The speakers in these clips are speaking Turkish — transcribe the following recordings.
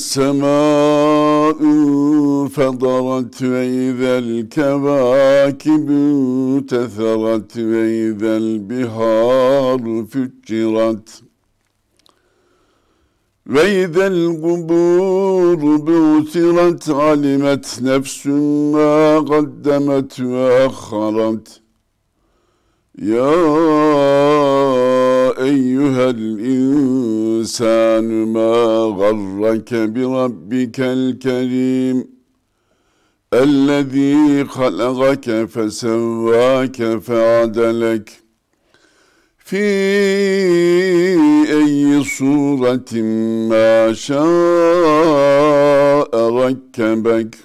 السماء انفطرت وإذا الكواكب انتثرت وإذا البهار فجرت وإذا القبور بعثرت علمت نفس ما قدمت وأخرت يا أيها الإنسان ما غرك بربك الكريم الذي خلقك فسواك فعدلك في أي صورة ما شاء ركبك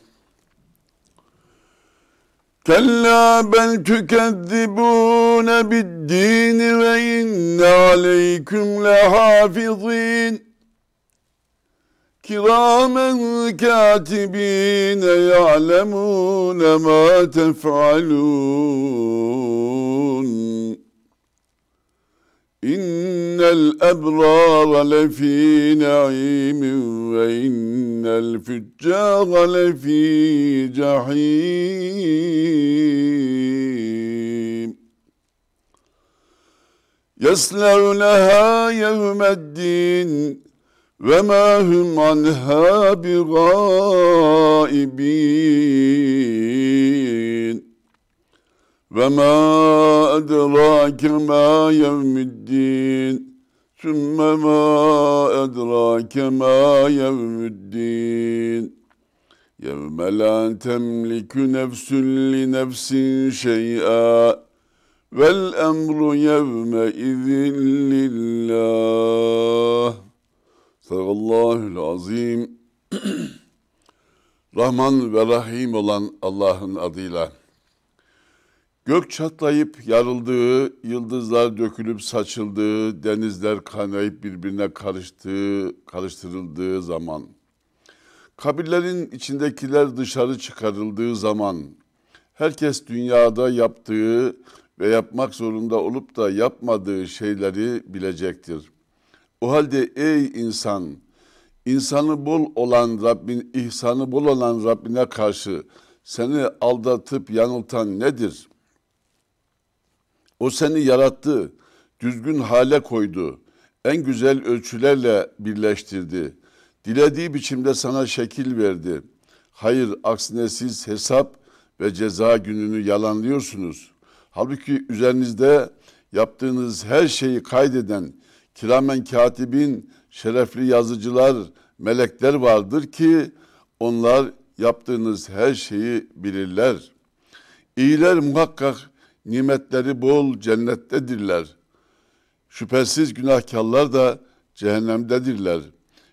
كلا بل تكذبون بالدين وإن عليكم لحافظين كراما كاتبين يعلمون ما تفعلون إن الأبرار لفي نعيم وإن الفجار لفي جحيم يسلونها يوم الدين وما هم عنها بغائبين Ve ma edrake ma yevmiddin. Sümme ma edrake ma yevmiddin. Yevme la temliku nefsün li nefsin şey'a. Vel emru yevme izin lillah. Sadakallahül azim. Rahman ve Rahim olan Allah'ın adıyla. Gök çatlayıp yarıldığı, yıldızlar dökülüp saçıldığı, denizler kaynayıp birbirine karıştığı, karıştırıldığı zaman, kabirlerin içindekiler dışarı çıkarıldığı zaman, herkes dünyada yaptığı ve yapmak zorunda olup da yapmadığı şeyleri bilecektir. O halde ey insan, insanı bol olan Rabbin, ihsanı bol olan Rabbine karşı seni aldatıp yanıltan nedir?'' O seni yarattı, düzgün hale koydu, en güzel ölçülerle birleştirdi. Dilediği biçimde sana şekil verdi. Hayır, aksine siz hesap ve ceza gününü yalanlıyorsunuz. Halbuki üzerinizde yaptığınız her şeyi kaydeden kiramen katibin şerefli yazıcılar, melekler vardır ki onlar yaptığınız her şeyi bilirler. İyiler muhakkak nimetleri bol cennettedirler. Şüphesiz günahkarlar da cehennemdedirler.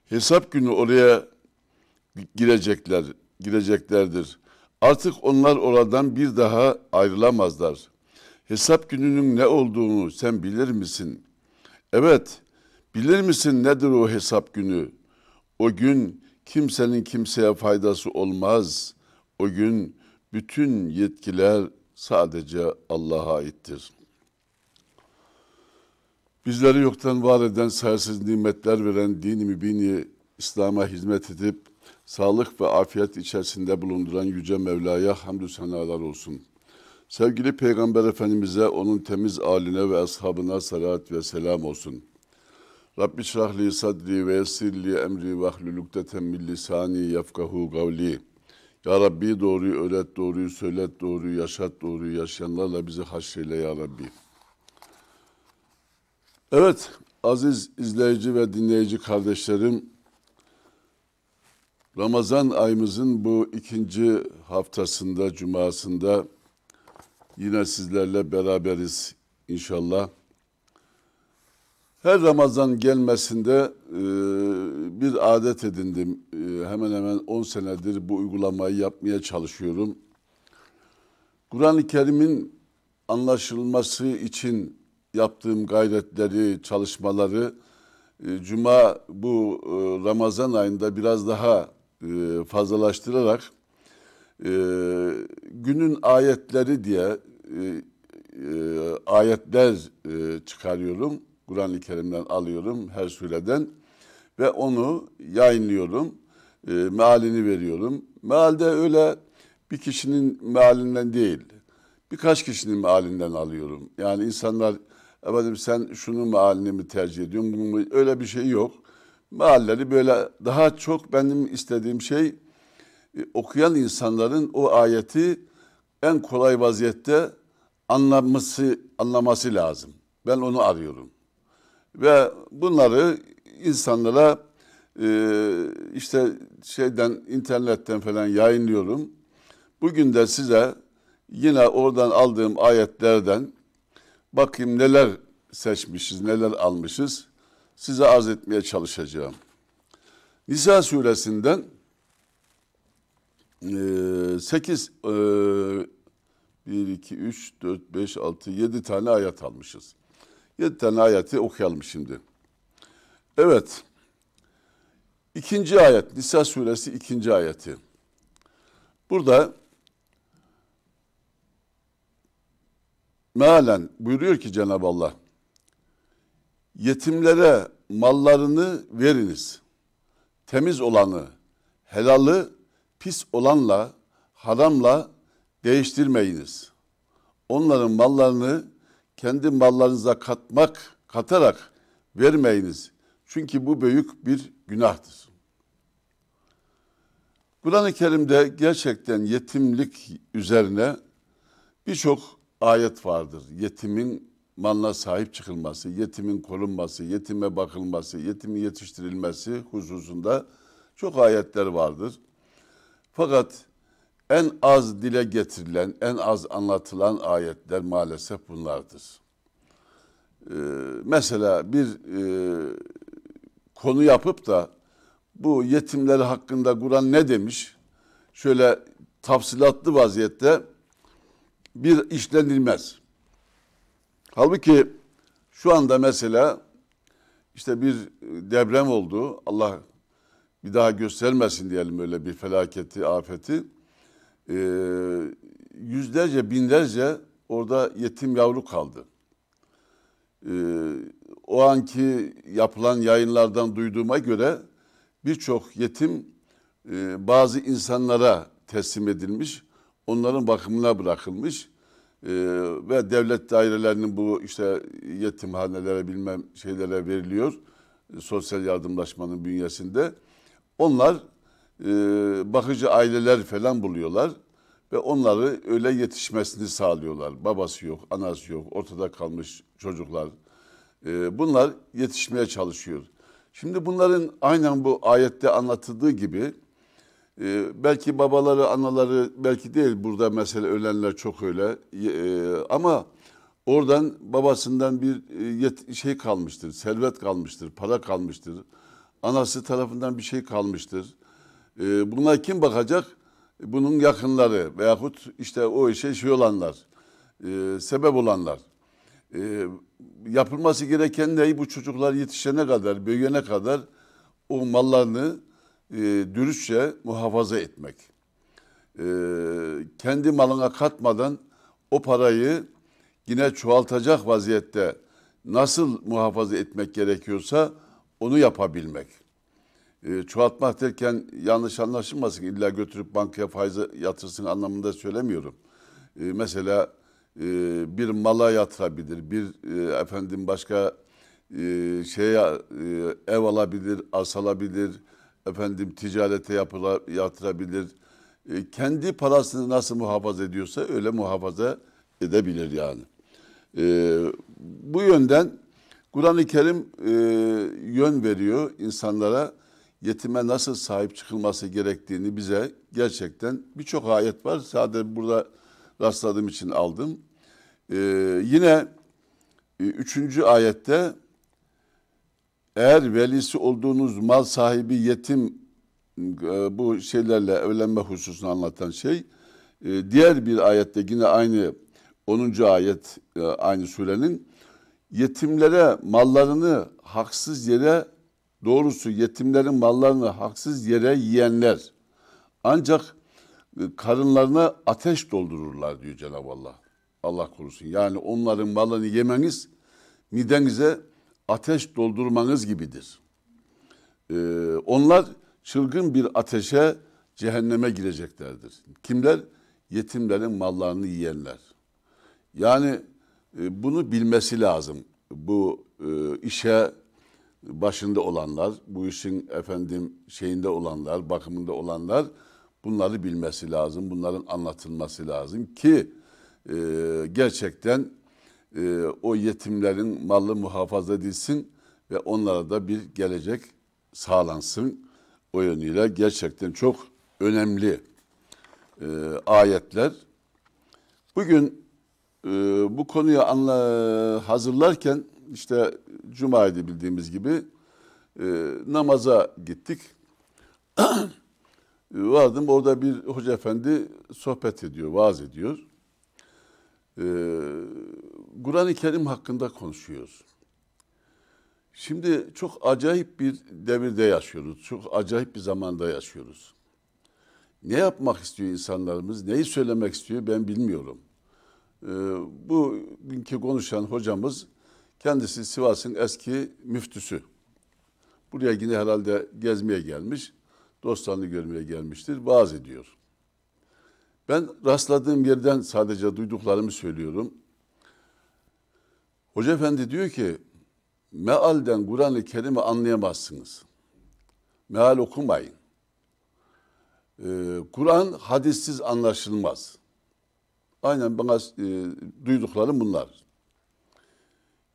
Hesap günü oraya girecekler, gireceklerdir. Artık onlar oradan bir daha ayrılamazlar. Hesap gününün ne olduğunu sen bilir misin? Evet, bilir misin nedir o hesap günü? O gün kimsenin kimseye faydası olmaz. O gün bütün yetkiler sadece Allah'a aittir. Bizleri yoktan var eden, sayısız nimetler veren din-i mübini İslam'a hizmet edip sağlık ve afiyet içerisinde bulunduran Yüce Mevla'ya hamdü senalar olsun. Sevgili Peygamber Efendimiz'e, onun temiz aline ve ashabına salat ve selam olsun. Rabbi şrahli sadri ve yessirli emri ve ahlulukdeten min yafkahu yefkahu ya Rabbi doğruyu öğret, doğruyu söylet, doğruyu yaşat, doğruyu yaşayanlarla bizi haşreyle Ya Rabbi. Evet, aziz izleyici ve dinleyici kardeşlerim, Ramazan ayımızın bu ikinci haftasında, cumasında yine sizlerle beraberiz inşallah. Her Ramazan gelmesinde e, bir adet edindim ee, hemen hemen 10 senedir bu uygulamayı yapmaya çalışıyorum. Kur'an-ı Kerim'in anlaşılması için yaptığım gayretleri, çalışmaları e, Cuma bu e, Ramazan ayında biraz daha e, fazlalaştırarak günün ayetleri diye ayetler çıkarıyorum. Kur'an-ı Kerim'den alıyorum her sureden ve onu yayınlıyorum e, mealini veriyorum. Mealde öyle bir kişinin mealinden değil, birkaç kişinin mealinden alıyorum. Yani insanlar, efendim sen şunun mealini mi tercih ediyorsun, öyle bir şey yok. Mealleri böyle daha çok benim istediğim şey e, okuyan insanların o ayeti en kolay vaziyette anlaması, anlaması lazım. Ben onu arıyorum. Ve bunları insanlara ee, işte şeyden internetten falan yayınlıyorum. Bugün de size yine oradan aldığım ayetlerden bakayım neler seçmişiz, neler almışız size arz etmeye çalışacağım. Nisa suresinden 8 1, 2, 3, 4, 5, 6, 7 tane ayet almışız. 7 tane ayeti okuyalım şimdi. Evet. İkinci ayet, Nisa suresi ikinci ayeti. Burada mealen buyuruyor ki Cenab-ı Allah, yetimlere mallarını veriniz. Temiz olanı, helalı, pis olanla, haramla değiştirmeyiniz. Onların mallarını kendi mallarınıza katmak, katarak vermeyiniz. Çünkü bu büyük bir günahtır. Kur'an-ı Kerim'de gerçekten yetimlik üzerine birçok ayet vardır. Yetimin manla sahip çıkılması, yetimin korunması, yetime bakılması, yetimin yetiştirilmesi hususunda çok ayetler vardır. Fakat en az dile getirilen, en az anlatılan ayetler maalesef bunlardır. Ee, mesela bir e, konu yapıp da bu yetimler hakkında Kur'an ne demiş? Şöyle tafsilatlı vaziyette bir işlenilmez. Halbuki şu anda mesela işte bir deprem oldu. Allah bir daha göstermesin diyelim öyle bir felaketi, afeti. Ee, yüzlerce, binlerce orada yetim yavru kaldı. Ee, o anki yapılan yayınlardan duyduğuma göre birçok yetim e, bazı insanlara teslim edilmiş, onların bakımına bırakılmış e, ve devlet dairelerinin bu işte yetimhanelere bilmem şeylere veriliyor e, sosyal yardımlaşmanın bünyesinde. Onlar e, bakıcı aileler falan buluyorlar ve onları öyle yetişmesini sağlıyorlar. Babası yok, anası yok, ortada kalmış çocuklar ee, bunlar yetişmeye çalışıyor. Şimdi bunların aynen bu ayette anlatıldığı gibi e, belki babaları, anaları belki değil burada mesela ölenler çok öyle e, ama oradan babasından bir e, şey kalmıştır, servet kalmıştır, para kalmıştır. Anası tarafından bir şey kalmıştır. E, kim bakacak? Bunun yakınları veyahut işte o işe şey olanlar, sebep olanlar e, yapılması gereken ne? Bu çocuklar yetişene kadar, büyüyene kadar o mallarını e, dürüstçe muhafaza etmek. E, kendi malına katmadan o parayı yine çoğaltacak vaziyette nasıl muhafaza etmek gerekiyorsa onu yapabilmek. E, çoğaltmak derken yanlış anlaşılmasın illa götürüp bankaya faize yatırsın anlamında söylemiyorum. E, mesela e, bir mala yatırabilir, bir e, efendim başka şey şeye e, ev alabilir, arsalabilir, efendim ticarete yapıla, yatırabilir. E, kendi parasını nasıl muhafaza ediyorsa öyle muhafaza edebilir yani. bu yönden Kur'an-ı Kerim yön veriyor insanlara yetime nasıl sahip çıkılması gerektiğini bize gerçekten birçok ayet var. Sadece burada rastladığım için aldım. Ee, yine e, üçüncü ayette eğer velisi olduğunuz mal sahibi yetim e, bu şeylerle evlenme hususunu anlatan şey e, diğer bir ayette yine aynı 10. ayet aynı surenin yetimlere mallarını haksız yere doğrusu yetimlerin mallarını haksız yere yiyenler ancak e, karınlarına ateş doldururlar diyor Cenab-ı Allah. Allah korusun. Yani onların malını yemeniz midenize ateş doldurmanız gibidir. Ee, onlar çılgın bir ateşe cehenneme gireceklerdir. Kimler? Yetimlerin mallarını yiyenler. Yani e, bunu bilmesi lazım. Bu e, işe başında olanlar, bu işin efendim şeyinde olanlar, bakımında olanlar Bunları bilmesi lazım, bunların anlatılması lazım ki e, gerçekten e, o yetimlerin malı muhafaza edilsin ve onlara da bir gelecek sağlansın. O yönüyle gerçekten çok önemli e, ayetler. Bugün e, bu konuyu anla, hazırlarken işte Cuma'ydı bildiğimiz gibi e, namaza gittik. Ee, vardım orada bir hoca efendi sohbet ediyor, vaaz ediyor. Ee, Kur'an-ı Kerim hakkında konuşuyoruz. Şimdi çok acayip bir devirde yaşıyoruz. Çok acayip bir zamanda yaşıyoruz. Ne yapmak istiyor insanlarımız, neyi söylemek istiyor ben bilmiyorum. Ee, günkü konuşan hocamız kendisi Sivas'ın eski müftüsü. Buraya yine herhalde gezmeye gelmiş. Dostlarını görmeye gelmiştir, Bazı diyor. Ben rastladığım yerden sadece duyduklarımı söylüyorum. Hoca Efendi diyor ki, mealden Kur'an-ı Kerim'i anlayamazsınız. Meal okumayın. Ee, Kur'an hadissiz anlaşılmaz. Aynen bana e, duyduklarım bunlar.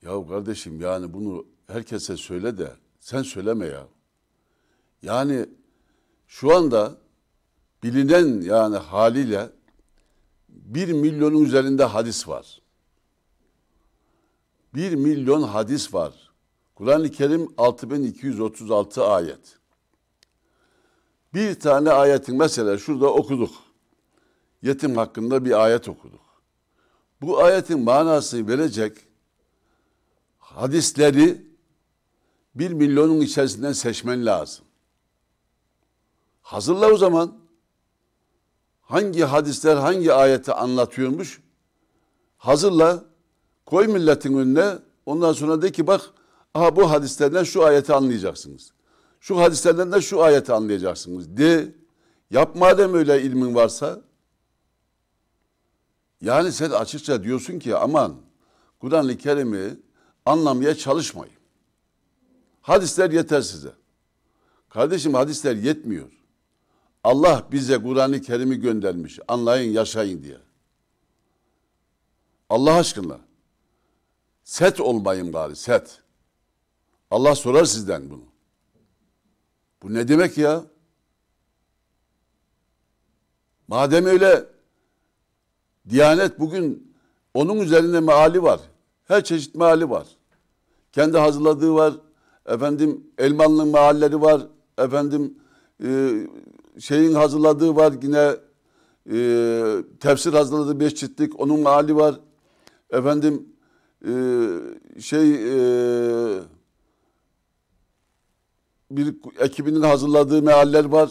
Ya kardeşim yani bunu herkese söyle de sen söyleme ya. Yani şu anda bilinen yani haliyle bir milyonun üzerinde hadis var. Bir milyon hadis var. Kur'an-ı Kerim 6236 ayet. Bir tane ayetin mesela şurada okuduk. Yetim hakkında bir ayet okuduk. Bu ayetin manasını verecek hadisleri bir milyonun içerisinden seçmen lazım. Hazırla o zaman. Hangi hadisler hangi ayeti anlatıyormuş? Hazırla. Koy milletin önüne. Ondan sonra de ki bak aha bu hadislerden şu ayeti anlayacaksınız. Şu hadislerden de şu ayeti anlayacaksınız de. Yap madem öyle ilmin varsa. Yani sen açıkça diyorsun ki aman Kur'an-ı Kerim'i anlamaya çalışmayın. Hadisler yeter size. Kardeşim hadisler yetmiyor. Allah bize Kur'an-ı Kerim'i göndermiş. Anlayın, yaşayın diye. Allah aşkına. Set olmayın bari, set. Allah sorar sizden bunu. Bu ne demek ya? Madem öyle Diyanet bugün onun üzerinde mali var. Her çeşit mali var. Kendi hazırladığı var. Efendim Elmanlı mealleri var. Efendim e, şeyin hazırladığı var yine e, tefsir hazırladığı beş ciltlik onun hali var. Efendim e, şey e, bir ekibinin hazırladığı mealler var.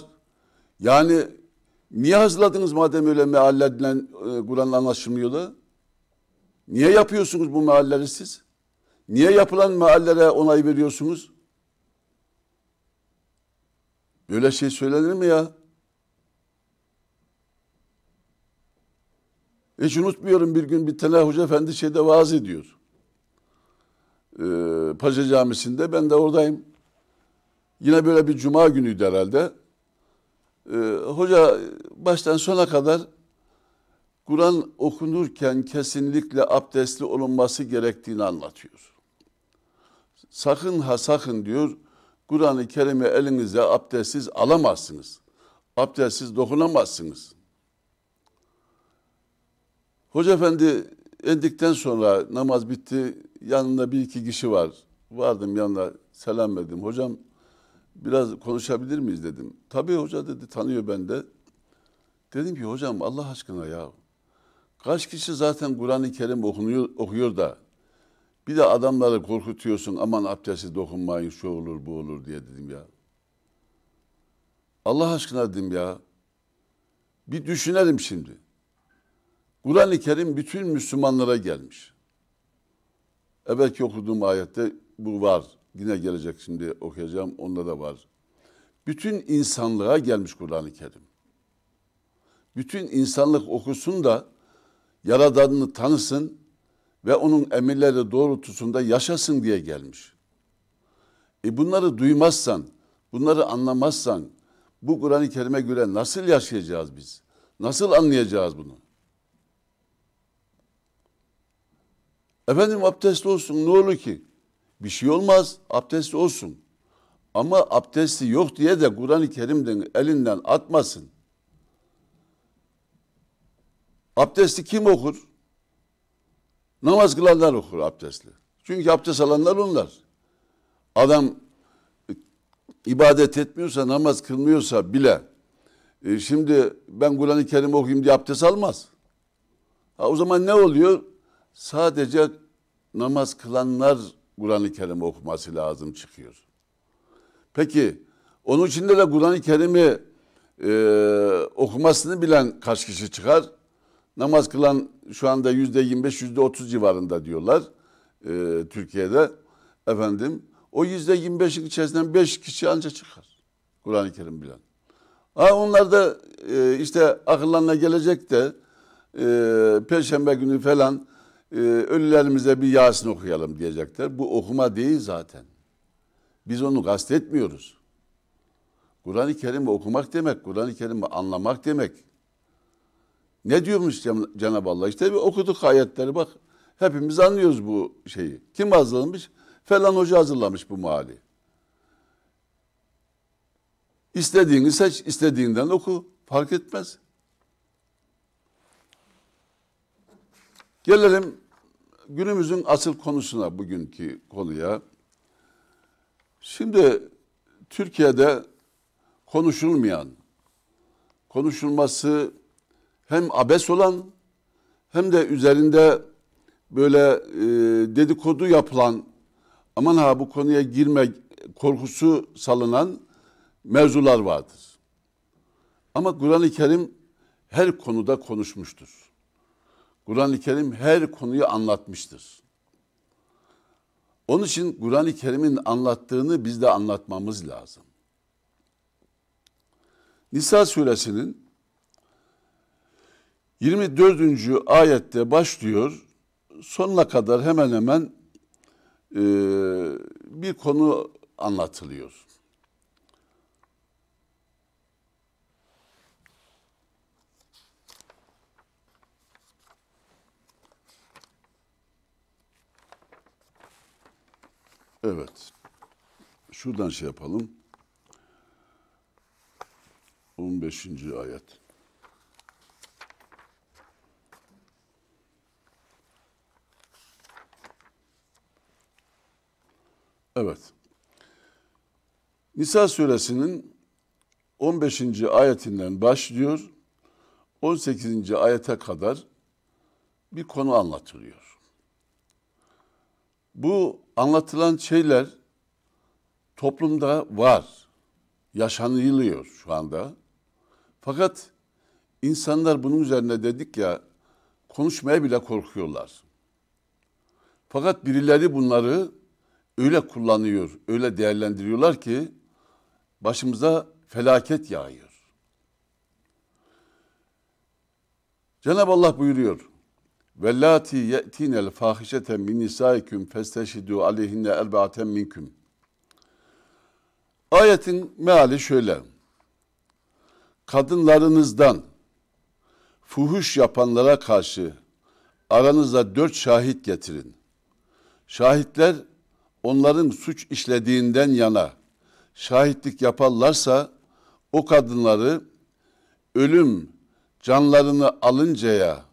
Yani niye hazırladınız madem öyle meallerle e, Kur'an'la anlaşılmıyordu? Niye yapıyorsunuz bu mealleri siz? Niye yapılan meallere onay veriyorsunuz? Böyle şey söylenir mi ya? Hiç unutmuyorum bir gün bir Tela Hoca Efendi şeyde vaaz ediyor. Ee, Paşa Camisi'nde ben de oradayım. Yine böyle bir cuma günüydü herhalde. Ee, hoca baştan sona kadar Kur'an okunurken kesinlikle abdestli olunması gerektiğini anlatıyor. Sakın ha sakın diyor Kur'an-ı Kerim'i elinize abdestsiz alamazsınız. Abdestsiz dokunamazsınız. Hoca efendi indikten sonra namaz bitti. Yanında bir iki kişi var. Vardım yanına selam verdim. Hocam biraz konuşabilir miyiz dedim. Tabii hoca dedi tanıyor ben de. Dedim ki hocam Allah aşkına ya. Kaç kişi zaten Kur'an-ı Kerim okunuyor, okuyor da bir de adamları korkutuyorsun aman abdesti dokunmayın şu olur bu olur diye dedim ya. Allah aşkına dedim ya. Bir düşünelim şimdi. Kur'an-ı Kerim bütün Müslümanlara gelmiş. Evet, okuduğum ayette bu var. Yine gelecek şimdi okuyacağım. Onda da var. Bütün insanlığa gelmiş Kur'an-ı Kerim. Bütün insanlık okusun da Yaradanını tanısın, ve onun emirleri doğrultusunda yaşasın diye gelmiş. E bunları duymazsan, bunları anlamazsan bu Kur'an-ı Kerim'e göre nasıl yaşayacağız biz? Nasıl anlayacağız bunu? Efendim abdestli olsun ne olur ki? Bir şey olmaz abdestli olsun. Ama abdesti yok diye de Kur'an-ı Kerim'den elinden atmasın. Abdesti kim okur? Namaz kılanlar okur abdestli. Çünkü abdest alanlar onlar. Adam e, ibadet etmiyorsa, namaz kılmıyorsa bile e, şimdi ben Kur'an-ı Kerim okuyayım diye abdest almaz. Ha, o zaman ne oluyor? Sadece namaz kılanlar Kur'an-ı Kerim okuması lazım çıkıyor. Peki onun içinde de Kur'an-ı Kerim'i e, okumasını bilen kaç kişi çıkar? Namaz kılan şu anda yüzde 25, yüzde 30 civarında diyorlar e, Türkiye'de. Efendim o yüzde 25'in içerisinden 5 kişi ancak çıkar. Kur'an-ı Kerim bilen. Ha onlar da e, işte akıllarına gelecek de e, perşembe günü falan e, ölülerimize bir Yasin okuyalım diyecekler. Bu okuma değil zaten. Biz onu kastetmiyoruz. Kur'an-ı Kerim'i okumak demek, Kur'an-ı Kerim'i anlamak demek. Ne diyormuş Cenab-ı Allah? İşte bir okuduk ayetleri bak. Hepimiz anlıyoruz bu şeyi. Kim hazırlamış? Falan hoca hazırlamış bu mali İstediğini seç, istediğinden oku. Fark etmez. Gelelim günümüzün asıl konusuna, bugünkü konuya. Şimdi Türkiye'de konuşulmayan, konuşulması hem abes olan hem de üzerinde böyle e, dedikodu yapılan aman ha bu konuya girme korkusu salınan mevzular vardır. Ama Kur'an-ı Kerim her konuda konuşmuştur. Kur'an-ı Kerim her konuyu anlatmıştır. Onun için Kur'an-ı Kerim'in anlattığını biz de anlatmamız lazım. Nisa suresinin 24. ayette başlıyor. Sonuna kadar hemen hemen e, bir konu anlatılıyor. Evet. Şuradan şey yapalım. 15. ayet. Evet. Nisa suresinin 15. ayetinden başlıyor. 18. ayete kadar bir konu anlatılıyor. Bu anlatılan şeyler toplumda var. Yaşanılıyor şu anda. Fakat insanlar bunun üzerine dedik ya konuşmaya bile korkuyorlar. Fakat birileri bunları öyle kullanıyor, öyle değerlendiriyorlar ki başımıza felaket yağıyor. Cenab-ı Allah buyuruyor. Vellati ye'tinel fahişeten min nisaikum festeşidu aleyhinne elba'aten minkum. Ayetin meali şöyle. Kadınlarınızdan fuhuş yapanlara karşı aranıza dört şahit getirin. Şahitler onların suç işlediğinden yana şahitlik yaparlarsa o kadınları ölüm canlarını alıncaya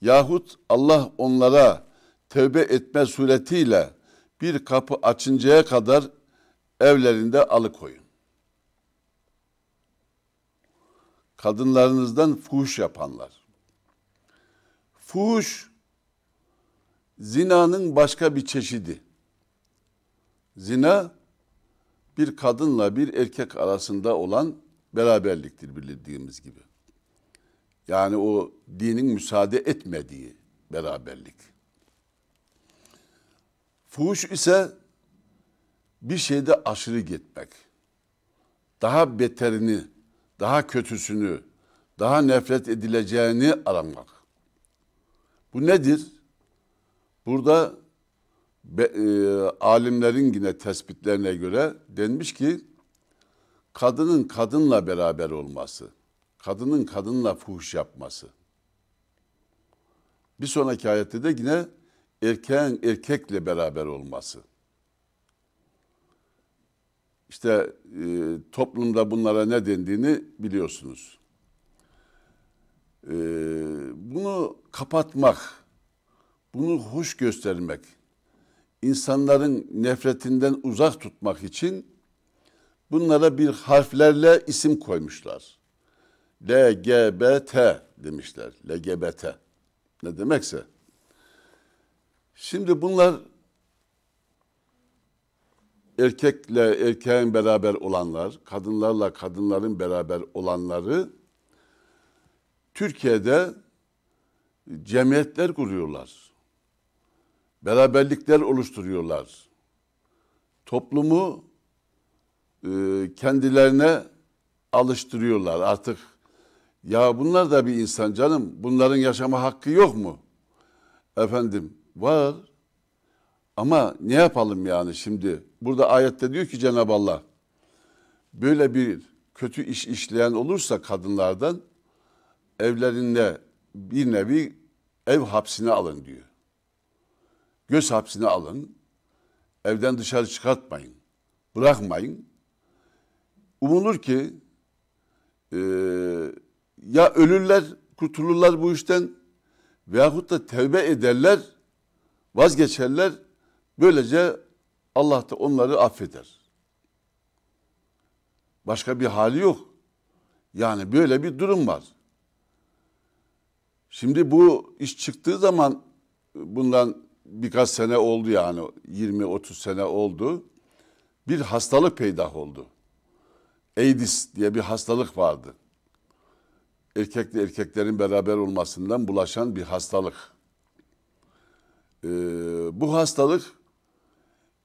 yahut Allah onlara tövbe etme suretiyle bir kapı açıncaya kadar evlerinde alıkoyun. Kadınlarınızdan fuhuş yapanlar. Fuhuş zinanın başka bir çeşidi. Zina bir kadınla bir erkek arasında olan beraberliktir bildiğimiz gibi. Yani o dinin müsaade etmediği beraberlik. Fuhuş ise bir şeyde aşırı gitmek. Daha beterini, daha kötüsünü, daha nefret edileceğini aramak. Bu nedir? Burada Be, e, alimlerin yine tespitlerine göre denmiş ki kadının kadınla beraber olması, kadının kadınla fuhuş yapması. Bir sonraki ayette de yine erkeğin erkekle beraber olması. İşte e, toplumda bunlara ne dendiğini biliyorsunuz. E, bunu kapatmak, bunu hoş göstermek, insanların nefretinden uzak tutmak için bunlara bir harflerle isim koymuşlar. LGBT demişler. LGBT. Ne demekse. Şimdi bunlar erkekle erkeğin beraber olanlar, kadınlarla kadınların beraber olanları Türkiye'de cemiyetler kuruyorlar beraberlikler oluşturuyorlar. Toplumu e, kendilerine alıştırıyorlar artık. Ya bunlar da bir insan canım. Bunların yaşama hakkı yok mu? Efendim var. Ama ne yapalım yani şimdi? Burada ayette diyor ki Cenab-ı Allah böyle bir kötü iş işleyen olursa kadınlardan evlerinde bir nevi ev hapsine alın diyor göz hapsine alın. Evden dışarı çıkartmayın. Bırakmayın. Umulur ki e, ya ölürler, kurtulurlar bu işten veyahut da tevbe ederler, vazgeçerler. Böylece Allah da onları affeder. Başka bir hali yok. Yani böyle bir durum var. Şimdi bu iş çıktığı zaman bundan birkaç sene oldu yani 20-30 sene oldu. Bir hastalık peydah oldu. AIDS diye bir hastalık vardı. Erkekle erkeklerin beraber olmasından bulaşan bir hastalık. Ee, bu hastalık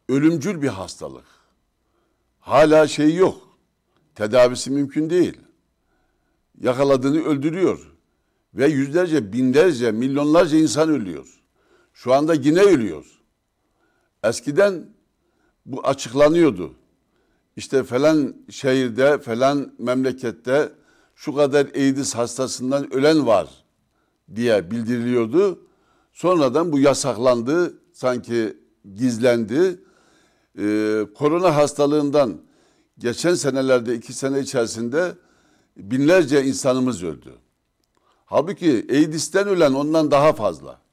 ölümcül bir hastalık. Hala şey yok. Tedavisi mümkün değil. Yakaladığını öldürüyor. Ve yüzlerce, binlerce, milyonlarca insan ölüyor. Şu anda yine yürüyor. Eskiden bu açıklanıyordu. İşte falan şehirde, falan memlekette şu kadar AIDS hastasından ölen var diye bildiriliyordu. Sonradan bu yasaklandı, sanki gizlendi. Ee, korona hastalığından geçen senelerde, iki sene içerisinde binlerce insanımız öldü. Halbuki AIDS'ten ölen ondan daha fazla.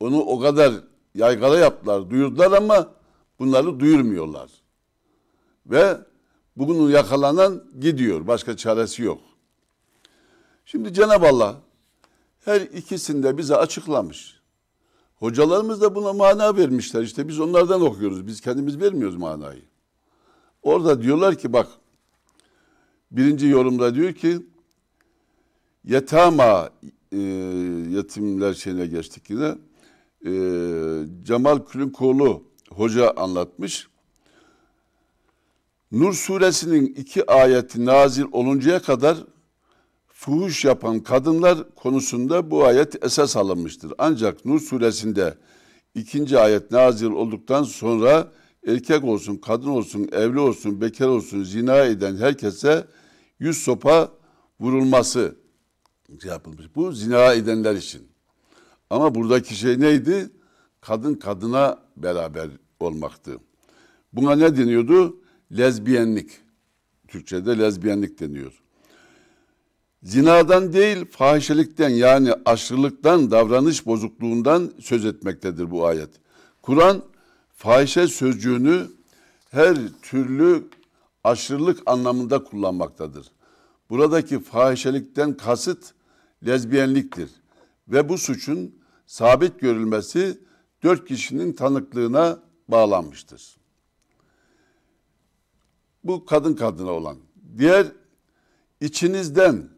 Onu o kadar yaygara yaptılar, duyurdular ama bunları duyurmuyorlar. Ve bunu yakalanan gidiyor. Başka çaresi yok. Şimdi Cenab-ı Allah her ikisinde bize açıklamış. Hocalarımız da buna mana vermişler. İşte biz onlardan okuyoruz. Biz kendimiz vermiyoruz manayı. Orada diyorlar ki bak birinci yorumda diyor ki yetama e, yetimler şeyine geçtik yine e, Cemal Külünkoğlu hoca anlatmış. Nur suresinin iki ayeti nazil oluncaya kadar fuhuş yapan kadınlar konusunda bu ayet esas alınmıştır. Ancak Nur suresinde ikinci ayet nazil olduktan sonra erkek olsun, kadın olsun, evli olsun, bekar olsun, zina eden herkese yüz sopa vurulması yapılmış. Bu zina edenler için. Ama buradaki şey neydi? Kadın kadına beraber olmaktı. Buna ne deniyordu? Lezbiyenlik. Türkçe'de lezbiyenlik deniyor. Zinadan değil, fahişelikten yani aşırılıktan, davranış bozukluğundan söz etmektedir bu ayet. Kur'an fahişe sözcüğünü her türlü aşırılık anlamında kullanmaktadır. Buradaki fahişelikten kasıt lezbiyenliktir. Ve bu suçun sabit görülmesi dört kişinin tanıklığına bağlanmıştır. Bu kadın kadına olan. Diğer içinizden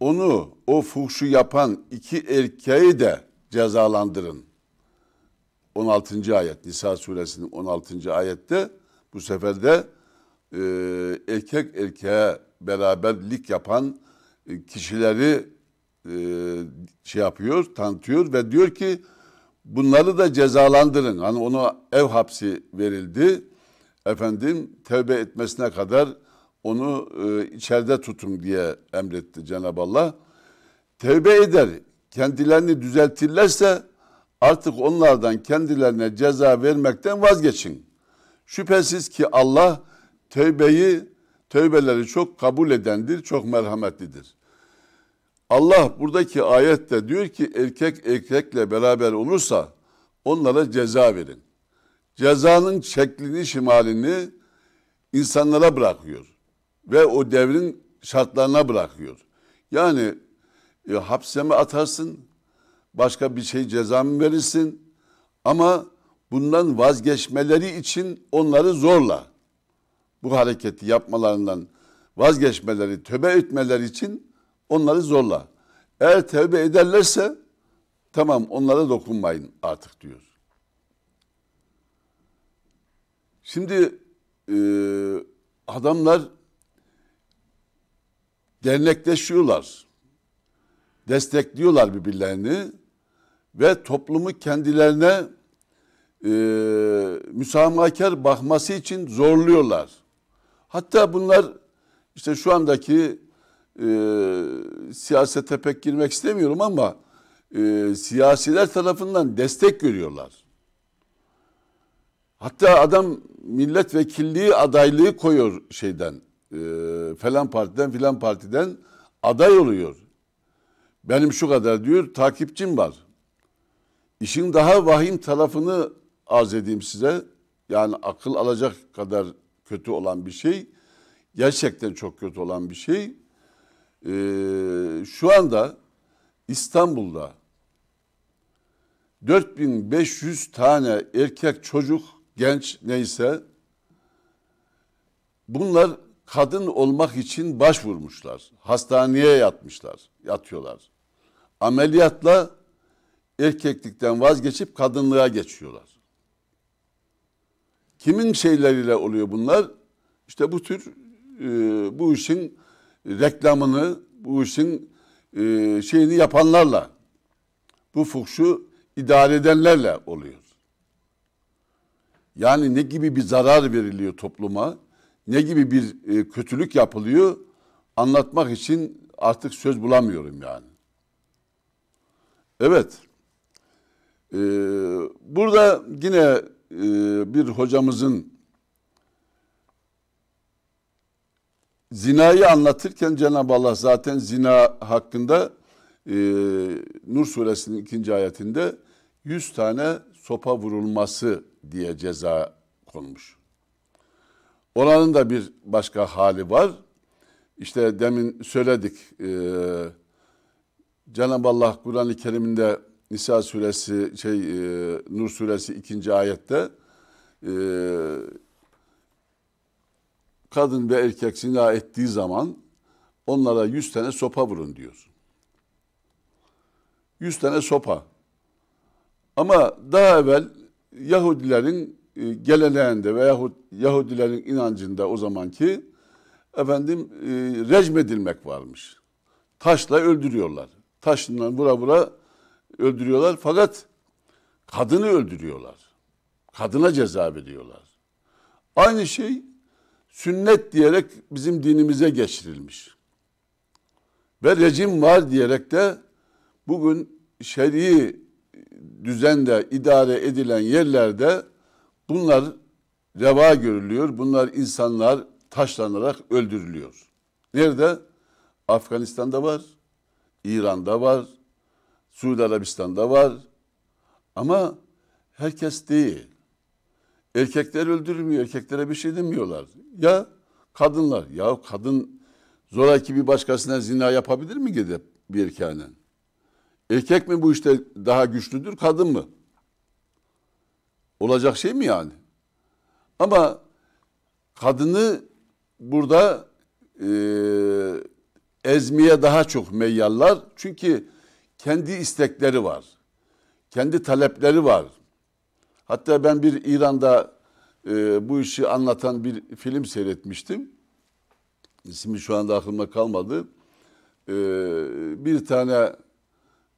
onu o fuhşu yapan iki erkeği de cezalandırın. 16. ayet Nisa suresinin 16. ayette bu sefer de e, erkek erkeğe beraberlik yapan e, kişileri e, şey yapıyor, tanıtıyor ve diyor ki bunları da cezalandırın. Hani ona ev hapsi verildi. Efendim tevbe etmesine kadar onu e, içeride tutun diye emretti Cenab-ı Allah. Tevbe eder, kendilerini düzeltirlerse artık onlardan kendilerine ceza vermekten vazgeçin. Şüphesiz ki Allah tevbeyi, tevbeleri çok kabul edendir, çok merhametlidir. Allah buradaki ayette diyor ki erkek erkekle beraber olursa onlara ceza verin. Cezanın şeklini şimalini insanlara bırakıyor. Ve o devrin şartlarına bırakıyor. Yani e, hapse mi atarsın, başka bir şey ceza mı verirsin ama bundan vazgeçmeleri için onları zorla bu hareketi yapmalarından vazgeçmeleri, töbe etmeleri için Onları zorla. Eğer tevbe ederlerse tamam onlara dokunmayın artık diyor. Şimdi e, adamlar dernekleşiyorlar. Destekliyorlar birbirlerini ve toplumu kendilerine e, müsamahakar bakması için zorluyorlar. Hatta bunlar işte şu andaki e, siyasete pek girmek istemiyorum ama e, siyasiler tarafından destek görüyorlar. Hatta adam milletvekilliği adaylığı koyuyor şeyden e, falan partiden filan partiden aday oluyor. Benim şu kadar diyor takipçim var. İşin daha vahim tarafını arz edeyim size. Yani akıl alacak kadar kötü olan bir şey. Gerçekten çok kötü olan bir şey e, şu anda İstanbul'da 4500 tane erkek çocuk genç neyse bunlar kadın olmak için başvurmuşlar. Hastaneye yatmışlar, yatıyorlar. Ameliyatla erkeklikten vazgeçip kadınlığa geçiyorlar. Kimin şeyleriyle oluyor bunlar? İşte bu tür e, bu işin reklamını, bu işin e, şeyini yapanlarla, bu fuhşu idare edenlerle oluyor. Yani ne gibi bir zarar veriliyor topluma, ne gibi bir e, kötülük yapılıyor anlatmak için artık söz bulamıyorum yani. Evet. Ee, burada yine e, bir hocamızın Zinayı anlatırken Cenab-ı Allah zaten zina hakkında e, Nur suresinin ikinci ayetinde 100 tane sopa vurulması diye ceza konmuş. Oranın da bir başka hali var. İşte demin söyledik. E, Cenab-ı Allah Kur'an-ı Kerim'inde Nisa suresi şey e, Nur suresi ikinci ayette e, kadın ve erkek zina ettiği zaman onlara yüz tane sopa vurun diyorsun. Yüz tane sopa. Ama daha evvel Yahudilerin e, geleneğinde veyahut Yahudilerin inancında o zamanki efendim e, varmış. Taşla öldürüyorlar. Taşından vura vura öldürüyorlar fakat kadını öldürüyorlar. Kadına ceza veriyorlar. Aynı şey sünnet diyerek bizim dinimize geçirilmiş. Ve rejim var diyerek de bugün şer'i düzende idare edilen yerlerde bunlar reva görülüyor. Bunlar insanlar taşlanarak öldürülüyor. Nerede? Afganistan'da var, İran'da var, Suudi Arabistan'da var. Ama herkes değil. Erkekler öldürmüyor, Erkeklere bir şey demiyorlar. Ya kadınlar. Ya kadın zoraki bir başkasına zina yapabilir mi gidip bir erkeğine? Erkek mi bu işte daha güçlüdür, kadın mı? Olacak şey mi yani? Ama kadını burada e, ezmeye daha çok meyyallar. Çünkü kendi istekleri var. Kendi talepleri var. Hatta ben bir İran'da e, bu işi anlatan bir film seyretmiştim. İsmi şu anda aklımda kalmadı. E, bir tane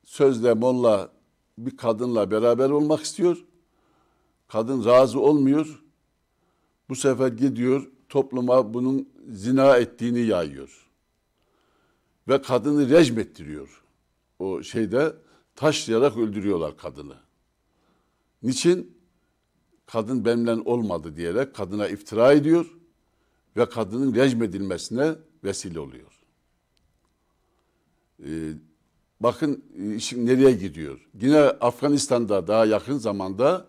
sözle molla bir kadınla beraber olmak istiyor. Kadın razı olmuyor. Bu sefer gidiyor topluma bunun zina ettiğini yayıyor. Ve kadını rejim ettiriyor. O şeyde taşlayarak öldürüyorlar kadını. Niçin? kadın benimle olmadı diyerek kadına iftira ediyor ve kadının rejim edilmesine vesile oluyor. Ee, bakın e, işin nereye gidiyor. Yine Afganistan'da daha yakın zamanda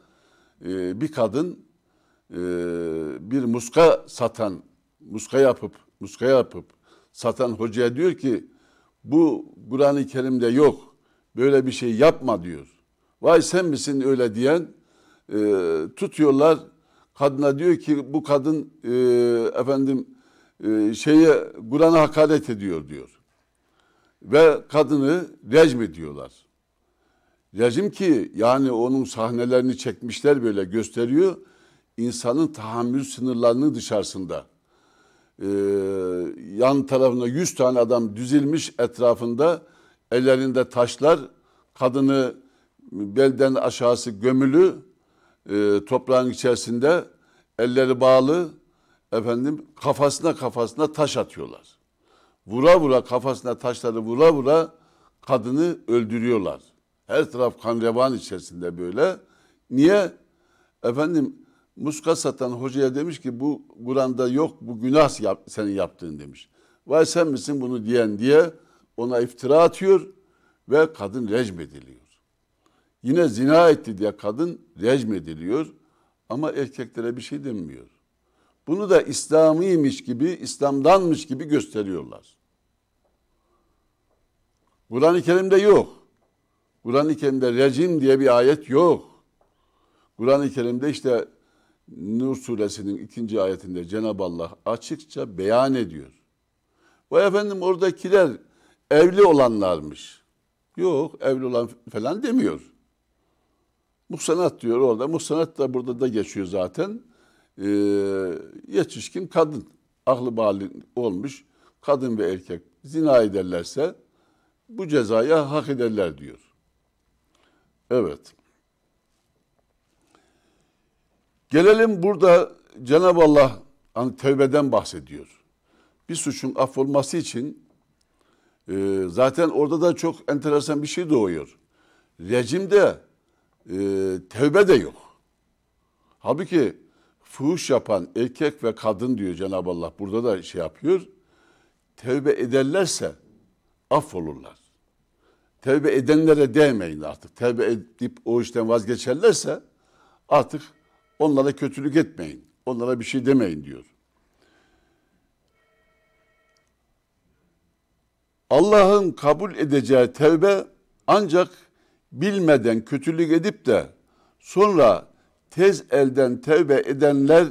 e, bir kadın e, bir muska satan, muska yapıp, muska yapıp satan hocaya diyor ki bu Kur'an-ı Kerim'de yok. Böyle bir şey yapma diyor. Vay sen misin öyle diyen e, tutuyorlar. Kadına diyor ki bu kadın e, efendim e, şeye Kur'an'a hakaret ediyor diyor. Ve kadını rejim ediyorlar. Rejim ki yani onun sahnelerini çekmişler böyle gösteriyor. İnsanın tahammül sınırlarını dışarısında. Ee, yan tarafına yüz tane adam düzilmiş etrafında ellerinde taşlar kadını belden aşağısı gömülü e, toprağın içerisinde elleri bağlı efendim kafasına kafasına taş atıyorlar. Vura vura kafasına taşları vura vura kadını öldürüyorlar. Her taraf kan revan içerisinde böyle. Niye? Efendim muska satan hocaya demiş ki bu Kur'an'da yok bu günah yap, senin yaptığın demiş. Vay sen misin bunu diyen diye ona iftira atıyor ve kadın rejim ediliyor. Yine zina etti diye kadın rejim ediliyor ama erkeklere bir şey denmiyor. Bunu da İslamiymiş gibi, İslam'danmış gibi gösteriyorlar. Kur'an-ı Kerim'de yok. Kur'an-ı Kerim'de rejim diye bir ayet yok. Kur'an-ı Kerim'de işte Nur suresinin ikinci ayetinde Cenab-ı Allah açıkça beyan ediyor. Ve efendim oradakiler evli olanlarmış. Yok evli olan falan demiyor. Musanat diyor orada. Musanat da burada da geçiyor zaten. Ee, yetişkin kadın. Ahlı bali olmuş kadın ve erkek zina ederlerse bu cezaya hak ederler diyor. Evet. Gelelim burada Cenab-ı Allah hani tevbeden bahsediyor. Bir suçun affolması için e, zaten orada da çok enteresan bir şey doğuyor. Rejimde e, tevbe de yok. Halbuki fuhuş yapan erkek ve kadın diyor Cenab-ı Allah burada da şey yapıyor. Tevbe ederlerse affolurlar. Tevbe edenlere değmeyin artık. Tevbe edip o işten vazgeçerlerse artık onlara kötülük etmeyin. Onlara bir şey demeyin diyor. Allah'ın kabul edeceği tevbe ancak bilmeden kötülük edip de sonra tez elden tevbe edenler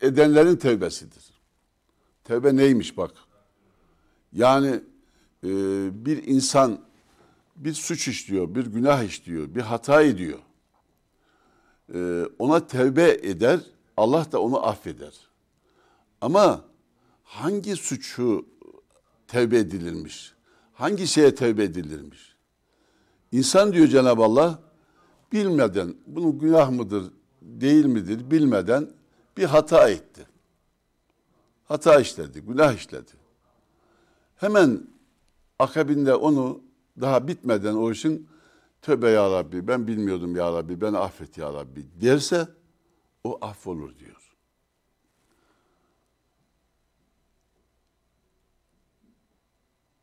edenlerin tevbesidir. Tevbe neymiş bak. Yani e, bir insan bir suç işliyor, bir günah işliyor, bir hata ediyor. E, ona tevbe eder, Allah da onu affeder. Ama hangi suçu tevbe edilirmiş? Hangi şeye tevbe edilirmiş? İnsan diyor Cenab-ı Allah bilmeden, bunun günah mıdır, değil midir bilmeden bir hata etti. Hata işledi, günah işledi. Hemen akabinde onu daha bitmeden o işin tövbe ya Rabbi ben bilmiyordum ya Rabbi ben affet ya Rabbi derse o affolur diyor.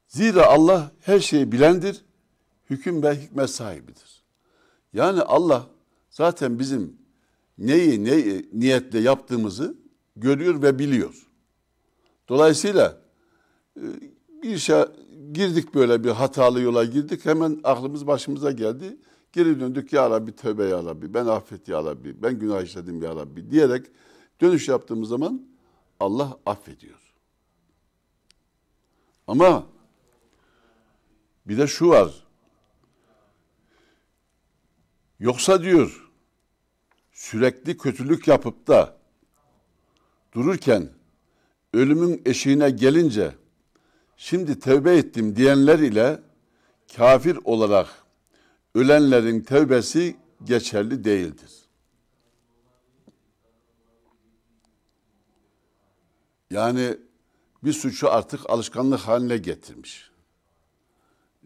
Zira Allah her şeyi bilendir hüküm ve hikmet sahibidir. Yani Allah zaten bizim neyi ne niyetle yaptığımızı görüyor ve biliyor. Dolayısıyla e, bir işe girdik böyle bir hatalı yola girdik hemen aklımız başımıza geldi. Geri döndük ya Rabbi tövbe ya Rabbi ben affet ya Rabbi ben günah işledim ya Rabbi diyerek dönüş yaptığımız zaman Allah affediyor. Ama bir de şu var. Yoksa diyor sürekli kötülük yapıp da dururken ölümün eşiğine gelince şimdi tevbe ettim diyenler ile kafir olarak ölenlerin tevbesi geçerli değildir. Yani bir suçu artık alışkanlık haline getirmiş.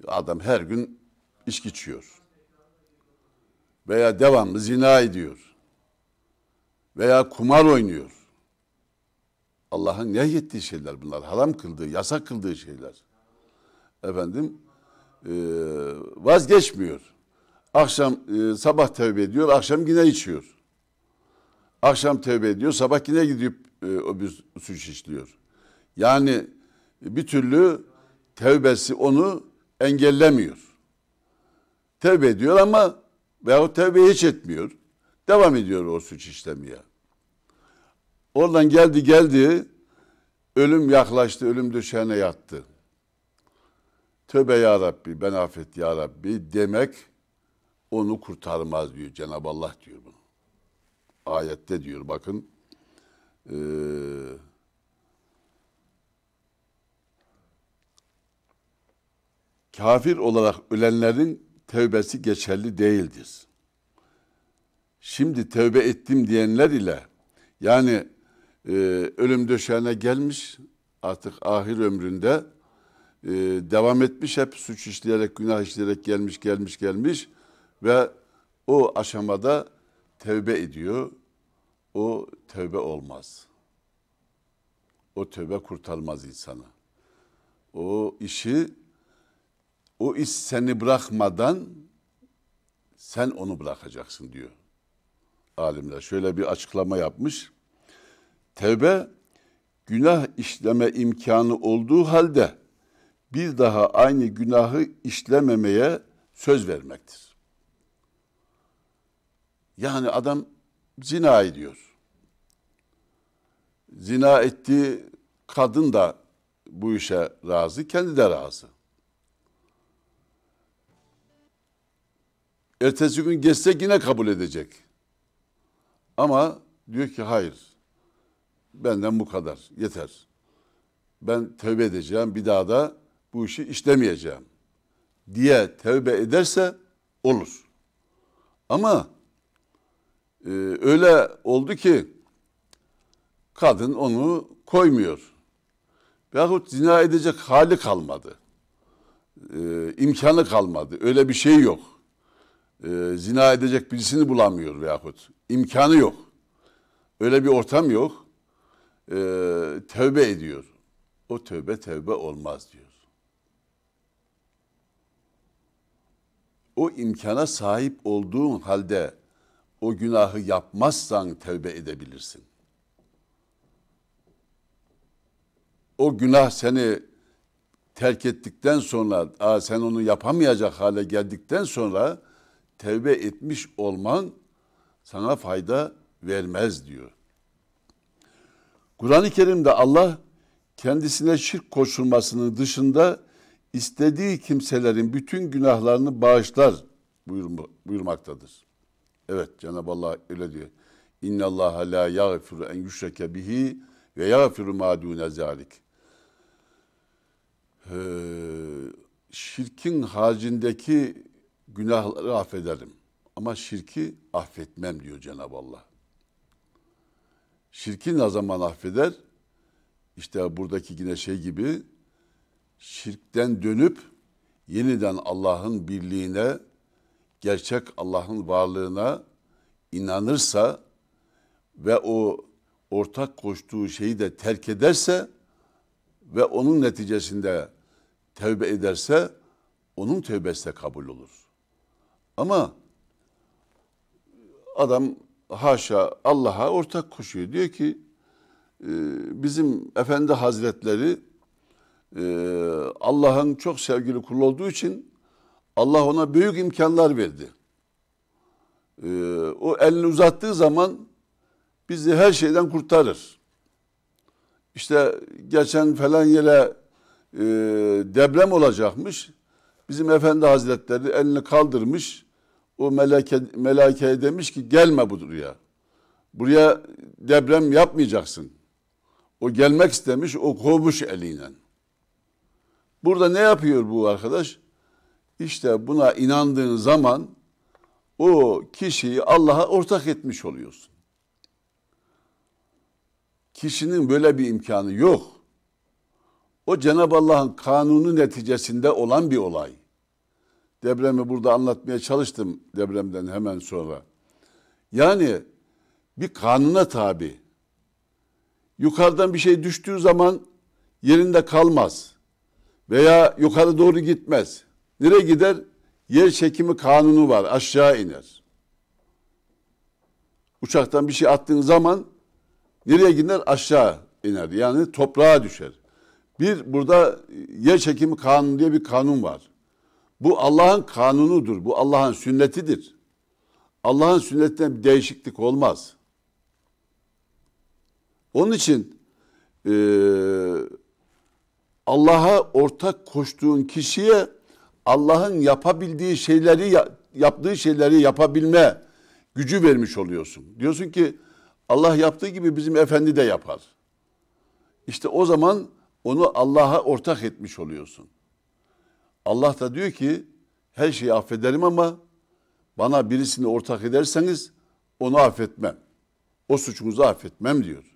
Adam her gün içki içiyor veya devamlı zina ediyor veya kumar oynuyor. Allah'ın ne yettiği şeyler bunlar. Haram kıldığı, yasak kıldığı şeyler. Efendim e, vazgeçmiyor. Akşam e, sabah tevbe ediyor, akşam yine içiyor. Akşam tevbe ediyor, sabah yine gidip e, o bir suç işliyor. Yani e, bir türlü tevbesi onu engellemiyor. Tevbe ediyor ama veyahut tövbe hiç etmiyor. Devam ediyor o suç işlemeye. Oradan geldi geldi ölüm yaklaştı, ölüm döşeğine yattı. Tövbe ya Rabbi, ben affet ya Rabbi demek onu kurtarmaz diyor Cenab-ı Allah diyor bunu. Ayette diyor bakın. Ee, kafir olarak ölenlerin tövbesi geçerli değildir. Şimdi tövbe ettim diyenler ile yani e, ölüm döşeğine gelmiş artık ahir ömründe e, devam etmiş hep suç işleyerek günah işleyerek gelmiş gelmiş gelmiş ve o aşamada tövbe ediyor. O tövbe olmaz. O tövbe kurtarmaz insanı. O işi o iş seni bırakmadan sen onu bırakacaksın diyor alimler. Şöyle bir açıklama yapmış. Tevbe günah işleme imkanı olduğu halde bir daha aynı günahı işlememeye söz vermektir. Yani adam zina ediyor. Zina ettiği kadın da bu işe razı, kendi de razı. Ertesi gün geçsek yine kabul edecek. Ama diyor ki hayır. Benden bu kadar. Yeter. Ben tövbe edeceğim. Bir daha da bu işi işlemeyeceğim. Diye tövbe ederse olur. Ama e, öyle oldu ki kadın onu koymuyor. Yahut zina edecek hali kalmadı. E, imkanı kalmadı. Öyle bir şey yok e, zina edecek birisini bulamıyor veyahut imkanı yok. Öyle bir ortam yok. E, tövbe ediyor. O tövbe tövbe olmaz diyor. O imkana sahip olduğun halde o günahı yapmazsan tövbe edebilirsin. O günah seni terk ettikten sonra, aa sen onu yapamayacak hale geldikten sonra tevbe etmiş olman sana fayda vermez diyor. Kur'an-ı Kerim'de Allah kendisine şirk koşulmasının dışında istediği kimselerin bütün günahlarını bağışlar buyurmaktadır. Evet Cenab-ı Allah öyle diyor. İnna Allah la yaghfiru en yushrike bihi ve yaghfiru ma dune zalik. Ee, şirkin haricindeki günahları affederim ama şirki affetmem diyor Cenab-ı Allah. Şirki ne zaman affeder? İşte buradaki yine şey gibi şirkten dönüp yeniden Allah'ın birliğine, gerçek Allah'ın varlığına inanırsa ve o ortak koştuğu şeyi de terk ederse ve onun neticesinde tevbe ederse onun tövbesi de kabul olur. Ama adam haşa Allah'a ortak koşuyor. Diyor ki e, bizim Efendi Hazretleri e, Allah'ın çok sevgili kulu olduğu için Allah ona büyük imkanlar verdi. E, o elini uzattığı zaman bizi her şeyden kurtarır. İşte geçen falan yere deprem olacakmış. Bizim Efendi Hazretleri elini kaldırmış o meleke, melekeye demiş ki gelme bu buraya. Buraya deprem yapmayacaksın. O gelmek istemiş, o kovmuş eliyle. Burada ne yapıyor bu arkadaş? İşte buna inandığın zaman o kişiyi Allah'a ortak etmiş oluyorsun. Kişinin böyle bir imkanı yok. O Cenab-ı Allah'ın kanunu neticesinde olan bir olay. Depremi burada anlatmaya çalıştım depremden hemen sonra. Yani bir kanuna tabi. Yukarıdan bir şey düştüğü zaman yerinde kalmaz. Veya yukarı doğru gitmez. Nereye gider? Yer çekimi kanunu var. Aşağı iner. Uçaktan bir şey attığın zaman nereye gider? Aşağı iner. Yani toprağa düşer. Bir burada yer çekimi kanunu diye bir kanun var. Bu Allah'ın kanunudur. Bu Allah'ın sünnetidir. Allah'ın sünnetine bir değişiklik olmaz. Onun için e, Allah'a ortak koştuğun kişiye Allah'ın yapabildiği şeyleri yaptığı şeyleri yapabilme gücü vermiş oluyorsun. Diyorsun ki Allah yaptığı gibi bizim efendi de yapar. İşte o zaman onu Allah'a ortak etmiş oluyorsun. Allah da diyor ki her şeyi affederim ama bana birisini ortak ederseniz onu affetmem. O suçunuzu affetmem diyor.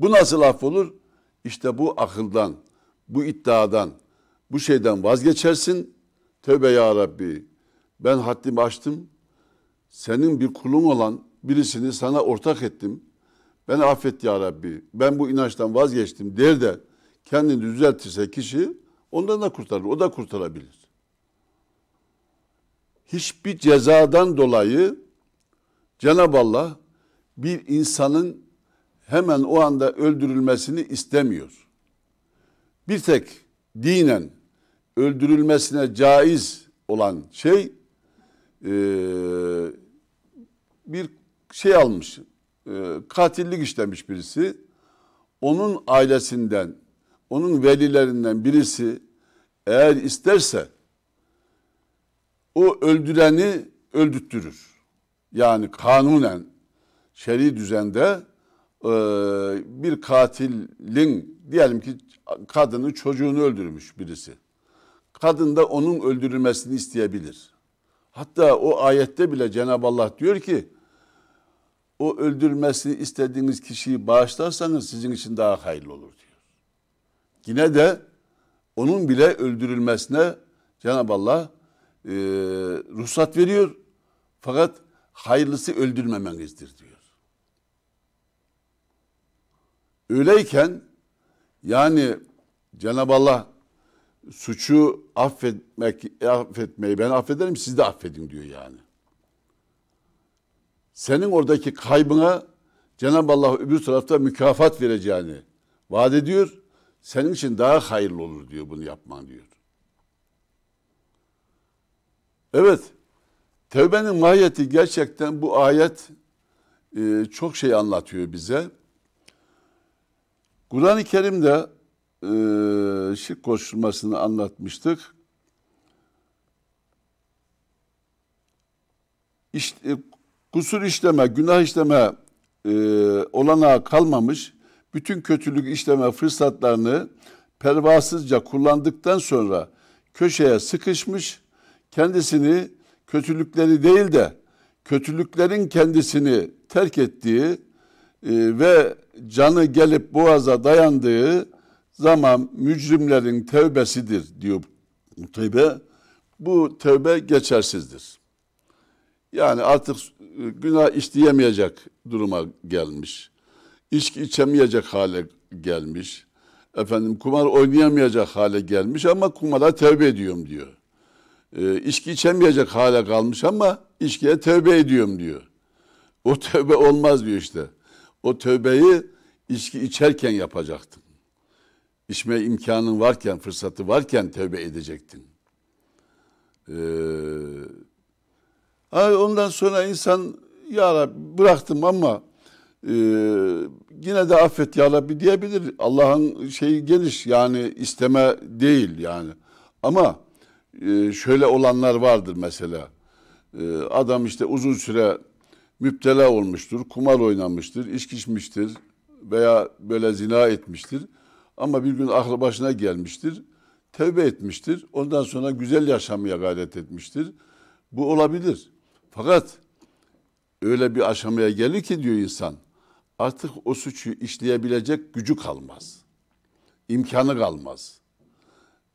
Bu nasıl af olur? İşte bu akıldan, bu iddiadan, bu şeyden vazgeçersin. Tövbe ya Rabbi. Ben haddimi aştım. Senin bir kulun olan birisini sana ortak ettim. Beni affet ya Rabbi. Ben bu inançtan vazgeçtim der de kendini düzeltirse kişi Ondan da kurtarır. O da kurtarabilir. Hiçbir cezadan dolayı Cenab-ı Allah bir insanın hemen o anda öldürülmesini istemiyor. Bir tek dinen öldürülmesine caiz olan şey e, bir şey almış, e, katillik işlemiş birisi. Onun ailesinden, onun velilerinden birisi eğer isterse o öldüreni öldürttürür. Yani kanunen şer'i düzende e, bir katilin diyelim ki kadını çocuğunu öldürmüş birisi. Kadın da onun öldürülmesini isteyebilir. Hatta o ayette bile Cenab-ı Allah diyor ki o öldürmesini istediğiniz kişiyi bağışlarsanız sizin için daha hayırlı olur diyor. Yine de onun bile öldürülmesine Cenab-ı Allah e, ruhsat veriyor. Fakat hayırlısı öldürmemenizdir diyor. Öyleyken yani Cenab-ı Allah suçu affetmek affetmeyi ben affederim siz de affedin diyor yani. Senin oradaki kaybına Cenab-ı Allah öbür tarafta mükafat vereceğini vaat ediyor. Senin için daha hayırlı olur diyor bunu yapman diyor. Evet. Tevbenin mahiyeti gerçekten bu ayet e, çok şey anlatıyor bize. Kur'an-ı Kerim'de e, şirk koşulmasını anlatmıştık. İşte, kusur işleme, günah işleme e, olanağı kalmamış bütün kötülük işleme fırsatlarını pervasızca kullandıktan sonra köşeye sıkışmış, kendisini kötülükleri değil de kötülüklerin kendisini terk ettiği e, ve canı gelip boğaza dayandığı zaman mücrimlerin tevbesidir diyor tevbe. Bu tevbe geçersizdir. Yani artık e, günah işleyemeyecek duruma gelmiş içki içemeyecek hale gelmiş. Efendim kumar oynayamayacak hale gelmiş ama kumara tövbe ediyorum diyor. E, içki içemeyecek hale kalmış ama içkiye tövbe ediyorum diyor. O tövbe olmaz diyor işte. O tövbeyi içki içerken yapacaktın. İçme imkanın varken, fırsatı varken tövbe edecektin. Ee, ondan sonra insan ya Rabbi bıraktım ama ee, yine de affet ya Rabbi diyebilir. Allah'ın şeyi geniş yani isteme değil yani. Ama e, şöyle olanlar vardır mesela. Ee, adam işte uzun süre müptela olmuştur, kumar oynamıştır, içki içmiştir veya böyle zina etmiştir. Ama bir gün aklı başına gelmiştir, tevbe etmiştir. Ondan sonra güzel yaşamaya gayret etmiştir. Bu olabilir. Fakat öyle bir aşamaya gelir ki diyor insan artık o suçu işleyebilecek gücü kalmaz. İmkanı kalmaz.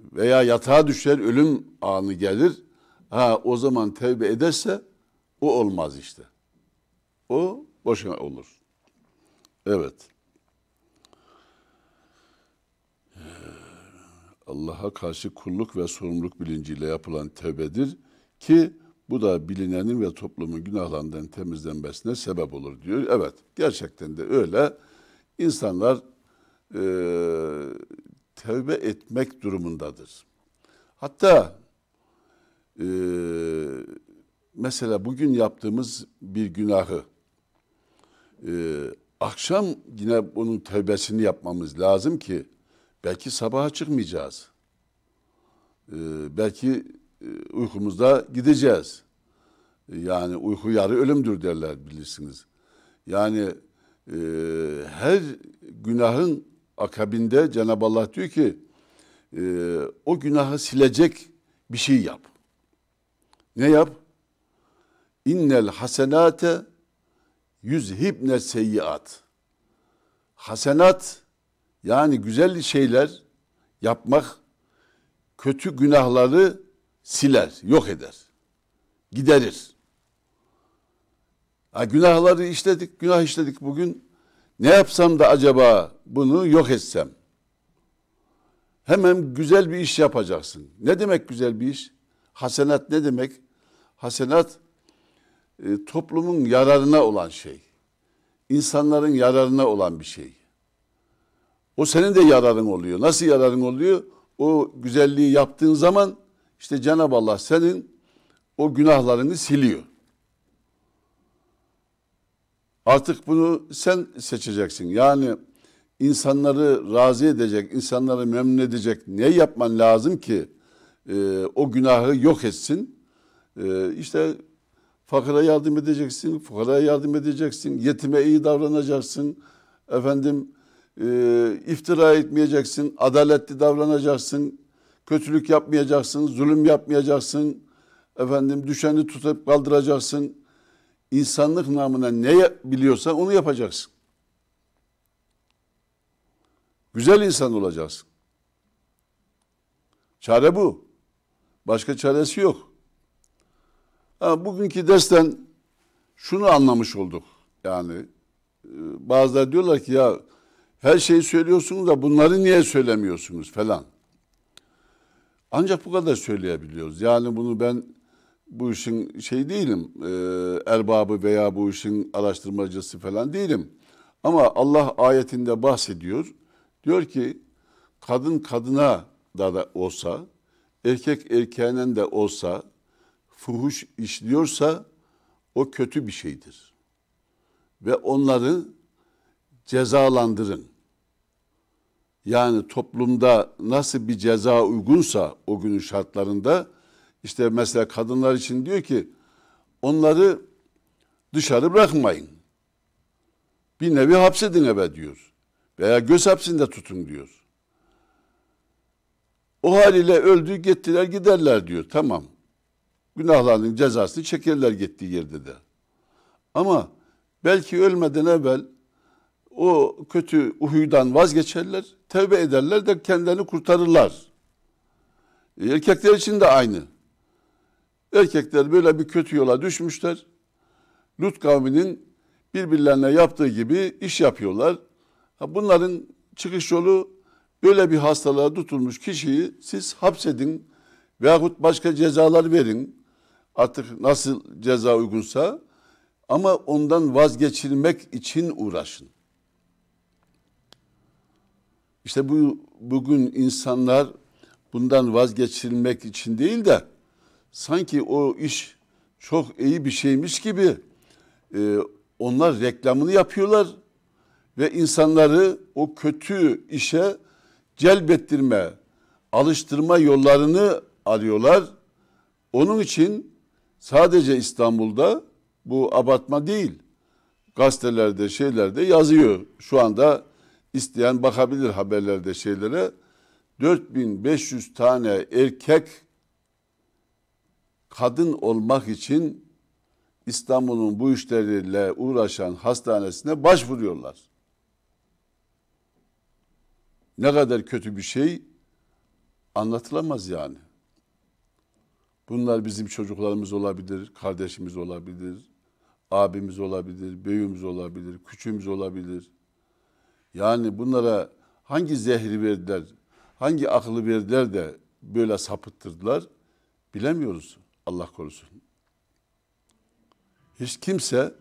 Veya yatağa düşer ölüm anı gelir. Ha o zaman tevbe ederse o olmaz işte. O boşuna olur. Evet. Allah'a karşı kulluk ve sorumluluk bilinciyle yapılan tevbedir ki bu da bilinenin ve toplumun günahlarından temizlenmesine sebep olur diyor. Evet gerçekten de öyle. İnsanlar e, tevbe etmek durumundadır. Hatta e, mesela bugün yaptığımız bir günahı e, akşam yine bunun tevbesini yapmamız lazım ki belki sabaha çıkmayacağız. E, belki e, uykumuzda gideceğiz. E, yani uyku yarı ölümdür derler bilirsiniz. Yani e, her günahın akabinde Cenab-ı Allah diyor ki e, o günahı silecek bir şey yap. Ne yap? İnnel hasenate yüzhibne seyyiat. Hasenat yani güzel şeyler yapmak kötü günahları siler, yok eder. Giderir. Ha, günahları işledik, günah işledik bugün. Ne yapsam da acaba bunu yok etsem? Hemen güzel bir iş yapacaksın. Ne demek güzel bir iş? Hasenat ne demek? Hasenat e, toplumun yararına olan şey. İnsanların yararına olan bir şey. O senin de yararın oluyor. Nasıl yararın oluyor? O güzelliği yaptığın zaman işte Cenab-ı Allah senin o günahlarını siliyor. Artık bunu sen seçeceksin. Yani insanları razı edecek, insanları memnun edecek ne yapman lazım ki e, o günahı yok etsin? E, işte fakıra yardım edeceksin, fukaraya yardım edeceksin, yetime iyi davranacaksın, efendim e, iftira etmeyeceksin, adaletli davranacaksın, Kötülük yapmayacaksın, zulüm yapmayacaksın. Efendim düşeni tutup kaldıracaksın. İnsanlık namına ne biliyorsan onu yapacaksın. Güzel insan olacaksın. Çare bu. Başka çaresi yok. Ha, bugünkü dersten şunu anlamış olduk. Yani e, bazıları diyorlar ki ya her şeyi söylüyorsunuz da bunları niye söylemiyorsunuz falan. Ancak bu kadar söyleyebiliyoruz. Yani bunu ben bu işin şey değilim, e, erbabı veya bu işin araştırmacısı falan değilim. Ama Allah ayetinde bahsediyor. Diyor ki kadın kadına da, da olsa, erkek erkeğine de olsa fuhuş işliyorsa o kötü bir şeydir. Ve onları cezalandırın. Yani toplumda nasıl bir ceza uygunsa o günün şartlarında işte mesela kadınlar için diyor ki onları dışarı bırakmayın. Bir nevi hapsedin eve diyor. Veya göz hapsinde tutun diyor. O haliyle öldü gittiler giderler diyor. Tamam. Günahlarının cezasını çekerler gittiği yerde de. Ama belki ölmeden evvel o kötü uhuydan vazgeçerler, tevbe ederler de kendilerini kurtarırlar. E, erkekler için de aynı. Erkekler böyle bir kötü yola düşmüşler. Lut kavminin birbirlerine yaptığı gibi iş yapıyorlar. Bunların çıkış yolu böyle bir hastalığa tutulmuş kişiyi siz hapsedin veyahut başka cezalar verin. Artık nasıl ceza uygunsa ama ondan vazgeçilmek için uğraşın. İşte bu bugün insanlar bundan vazgeçilmek için değil de sanki o iş çok iyi bir şeymiş gibi e, onlar reklamını yapıyorlar ve insanları o kötü işe celbettirme, alıştırma yollarını arıyorlar. Onun için sadece İstanbul'da bu abartma değil. Gazetelerde, şeylerde yazıyor. Şu anda isteyen bakabilir haberlerde şeylere. 4500 tane erkek kadın olmak için İstanbul'un bu işleriyle uğraşan hastanesine başvuruyorlar. Ne kadar kötü bir şey anlatılamaz yani. Bunlar bizim çocuklarımız olabilir, kardeşimiz olabilir, abimiz olabilir, büyüğümüz olabilir, küçüğümüz olabilir. Yani bunlara hangi zehri verdiler, hangi akıllı verdiler de böyle sapıttırdılar bilemiyoruz Allah korusun. Hiç kimse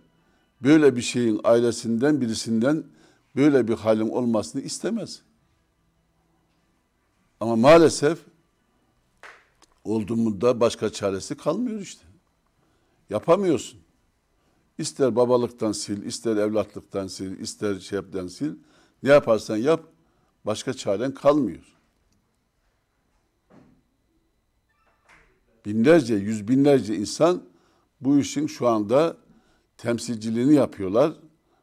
böyle bir şeyin ailesinden birisinden böyle bir halin olmasını istemez. Ama maalesef olduğunda başka çaresi kalmıyor işte. Yapamıyorsun. İster babalıktan sil, ister evlatlıktan sil, ister şehepten sil. Ne yaparsan yap, başka çaren kalmıyor. Binlerce, yüz binlerce insan bu işin şu anda temsilciliğini yapıyorlar,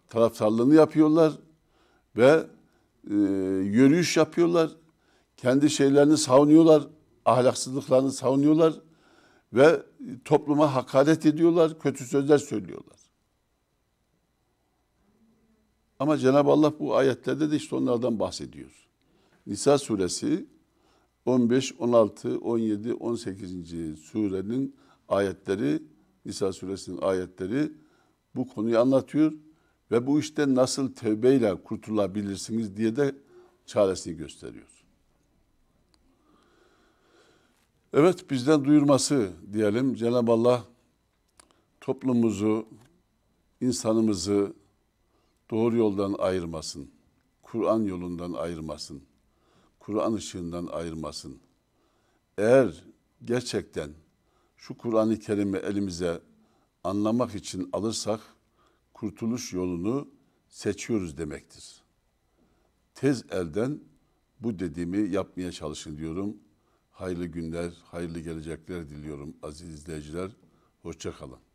taraftarlığını yapıyorlar ve e, yürüyüş yapıyorlar. Kendi şeylerini savunuyorlar, ahlaksızlıklarını savunuyorlar ve topluma hakaret ediyorlar, kötü sözler söylüyorlar. Ama Cenab-ı Allah bu ayetlerde de işte onlardan bahsediyor. Nisa suresi 15, 16, 17, 18. surenin ayetleri, Nisa suresinin ayetleri bu konuyu anlatıyor ve bu işte nasıl tevbeyle kurtulabilirsiniz diye de çaresini gösteriyor. Evet bizden duyurması diyelim. Cenab-ı Allah toplumumuzu, insanımızı, Doğru yoldan ayırmasın. Kur'an yolundan ayırmasın. Kur'an ışığından ayırmasın. Eğer gerçekten şu Kur'an-ı Kerim'i elimize anlamak için alırsak kurtuluş yolunu seçiyoruz demektir. Tez elden bu dediğimi yapmaya çalışın diyorum. Hayırlı günler, hayırlı gelecekler diliyorum aziz izleyiciler. Hoşçakalın.